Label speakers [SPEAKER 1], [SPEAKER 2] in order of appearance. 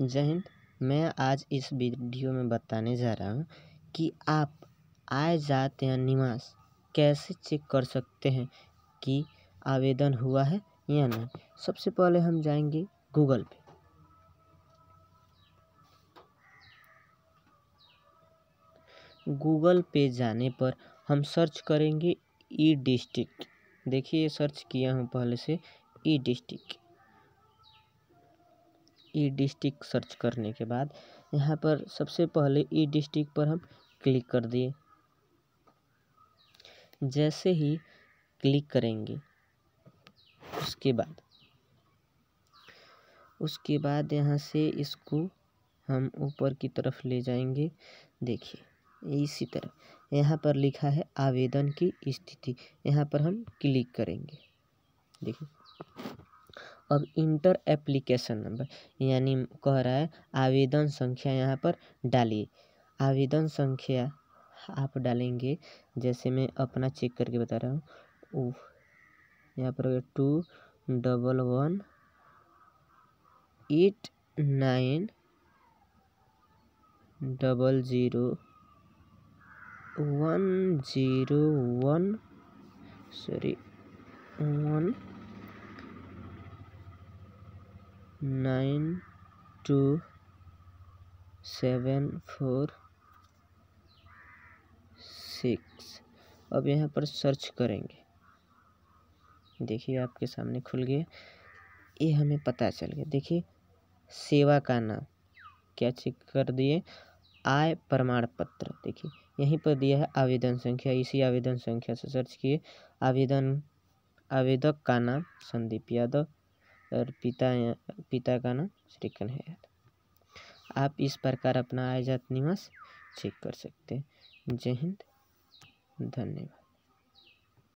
[SPEAKER 1] जय हिंद मैं आज इस वीडियो में बताने जा रहा हूँ कि आप आय जात या निवास कैसे चेक कर सकते हैं कि आवेदन हुआ है या नहीं सबसे पहले हम जाएंगे गूगल पे गूगल पे जाने पर हम सर्च करेंगे ई डिस्ट्रिक्ट देखिए सर्च किया हूँ पहले से e district e district search करने के बाद यहाँ पर सबसे पहले ई डिस्ट्रिक्ट पर हम क्लिक कर दिए जैसे ही क्लिक करेंगे उसके बाद उसके बाद यहाँ से इसको हम ऊपर की तरफ ले जाएंगे देखिए इसी तरह यहाँ पर लिखा है आवेदन की स्थिति यहाँ पर हम क्लिक करेंगे देखिए अब इंटर एप्लीकेशन नंबर यानी कह रहा है आवेदन संख्या यहाँ पर डालिए आवेदन संख्या आप डालेंगे जैसे मैं अपना चेक करके बता रहा हूँ यहाँ पर two double one eight nine double zero one zero one sorry one nine two seven four six अब यहाँ पर सर्च करेंगे देखिए आपके सामने खुल गया ये हमें पता चल गया देखिए सेवा का नाम क्या चेक कर दिए आय प्रमाण पत्र देखिए यहीं पर दिया है आवेदन संख्या इसी आवेदन संख्या से सर्च किए आवेदन आवेदक का नाम संदीप यादव और पिता पिता का नाम श्री कन्हैया आप इस प्रकार अपना आयजात निवास चेक कर सकते हैं जय हिंद धन्यवाद